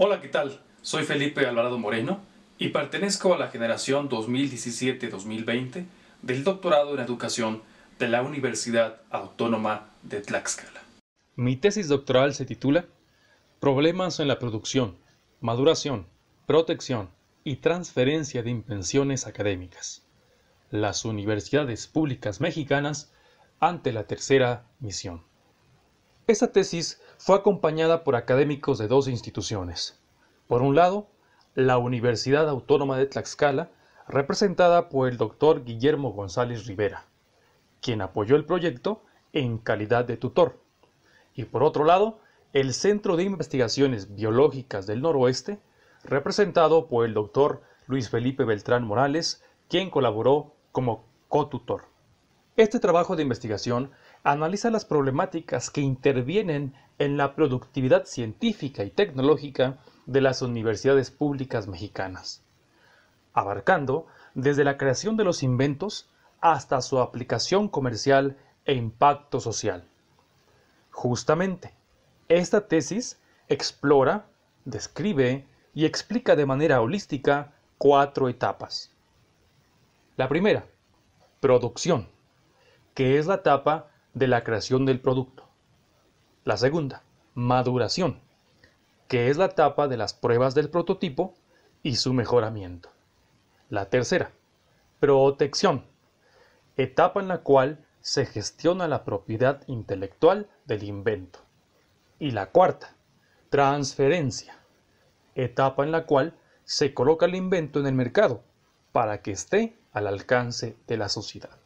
Hola, ¿qué tal? Soy Felipe Alvarado Moreno y pertenezco a la generación 2017-2020 del doctorado en educación de la Universidad Autónoma de Tlaxcala. Mi tesis doctoral se titula Problemas en la producción, maduración, protección y transferencia de invenciones académicas. Las universidades públicas mexicanas ante la tercera misión. Esta tesis fue acompañada por académicos de dos instituciones. Por un lado, la Universidad Autónoma de Tlaxcala, representada por el doctor Guillermo González Rivera, quien apoyó el proyecto en calidad de tutor. Y por otro lado, el Centro de Investigaciones Biológicas del Noroeste, representado por el doctor Luis Felipe Beltrán Morales, quien colaboró como cotutor. Este trabajo de investigación analiza las problemáticas que intervienen en la productividad científica y tecnológica de las universidades públicas mexicanas, abarcando desde la creación de los inventos hasta su aplicación comercial e impacto social. Justamente, esta tesis explora, describe y explica de manera holística cuatro etapas. La primera, producción que es la etapa de la creación del producto. La segunda, maduración, que es la etapa de las pruebas del prototipo y su mejoramiento. La tercera, protección, etapa en la cual se gestiona la propiedad intelectual del invento. Y la cuarta, transferencia, etapa en la cual se coloca el invento en el mercado para que esté al alcance de la sociedad.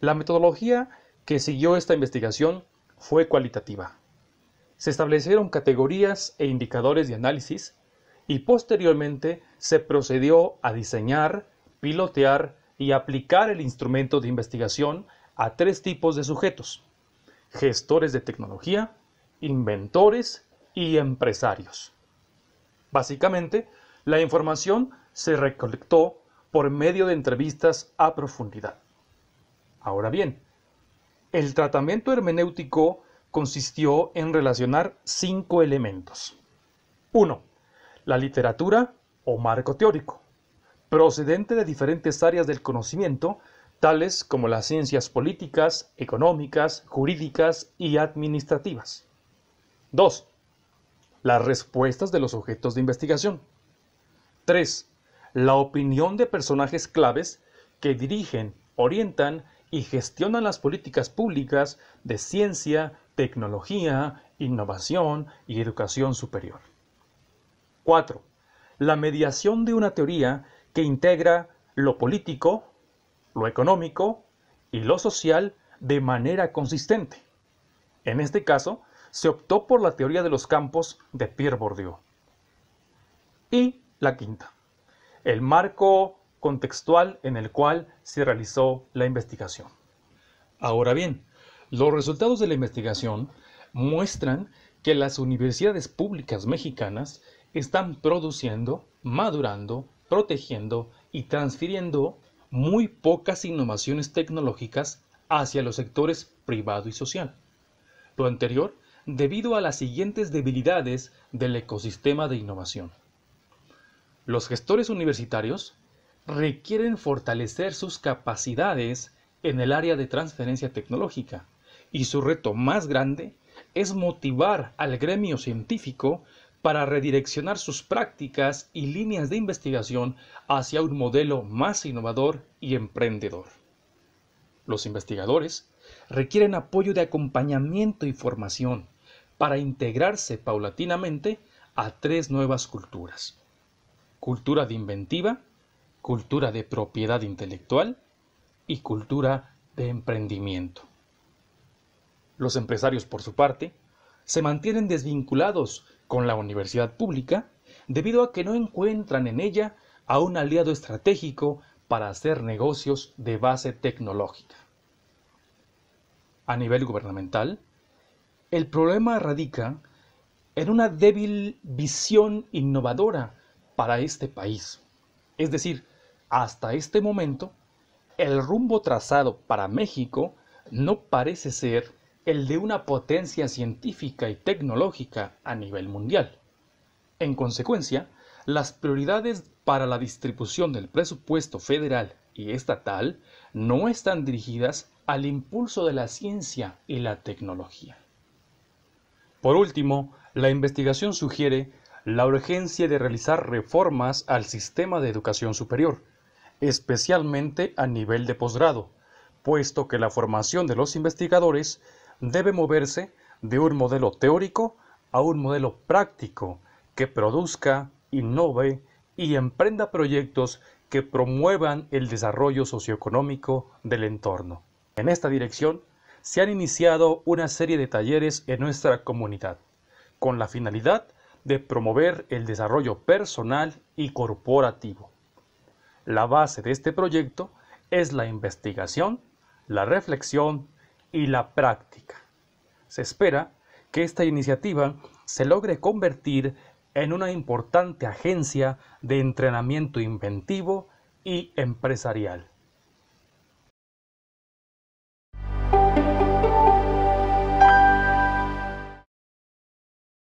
La metodología que siguió esta investigación fue cualitativa. Se establecieron categorías e indicadores de análisis y posteriormente se procedió a diseñar, pilotear y aplicar el instrumento de investigación a tres tipos de sujetos, gestores de tecnología, inventores y empresarios. Básicamente, la información se recolectó por medio de entrevistas a profundidad. Ahora bien, el tratamiento hermenéutico consistió en relacionar cinco elementos. 1. La literatura o marco teórico, procedente de diferentes áreas del conocimiento, tales como las ciencias políticas, económicas, jurídicas y administrativas. 2. Las respuestas de los objetos de investigación. 3. La opinión de personajes claves que dirigen, orientan y gestionan las políticas públicas de ciencia, tecnología, innovación y educación superior. 4. La mediación de una teoría que integra lo político, lo económico y lo social de manera consistente. En este caso, se optó por la teoría de los campos de Pierre Bourdieu. Y la quinta, el marco contextual en el cual se realizó la investigación. Ahora bien, los resultados de la investigación muestran que las universidades públicas mexicanas están produciendo, madurando, protegiendo y transfiriendo muy pocas innovaciones tecnológicas hacia los sectores privado y social. Lo anterior debido a las siguientes debilidades del ecosistema de innovación. Los gestores universitarios requieren fortalecer sus capacidades en el área de transferencia tecnológica y su reto más grande es motivar al gremio científico para redireccionar sus prácticas y líneas de investigación hacia un modelo más innovador y emprendedor. Los investigadores requieren apoyo de acompañamiento y formación para integrarse paulatinamente a tres nuevas culturas. Cultura de inventiva, cultura de propiedad intelectual y cultura de emprendimiento. Los empresarios, por su parte, se mantienen desvinculados con la universidad pública debido a que no encuentran en ella a un aliado estratégico para hacer negocios de base tecnológica. A nivel gubernamental, el problema radica en una débil visión innovadora para este país, es decir, hasta este momento, el rumbo trazado para México no parece ser el de una potencia científica y tecnológica a nivel mundial. En consecuencia, las prioridades para la distribución del presupuesto federal y estatal no están dirigidas al impulso de la ciencia y la tecnología. Por último, la investigación sugiere la urgencia de realizar reformas al sistema de educación superior, especialmente a nivel de posgrado, puesto que la formación de los investigadores debe moverse de un modelo teórico a un modelo práctico que produzca, innove y emprenda proyectos que promuevan el desarrollo socioeconómico del entorno. En esta dirección, se han iniciado una serie de talleres en nuestra comunidad, con la finalidad de promover el desarrollo personal y corporativo. La base de este proyecto es la investigación, la reflexión y la práctica. Se espera que esta iniciativa se logre convertir en una importante agencia de entrenamiento inventivo y empresarial.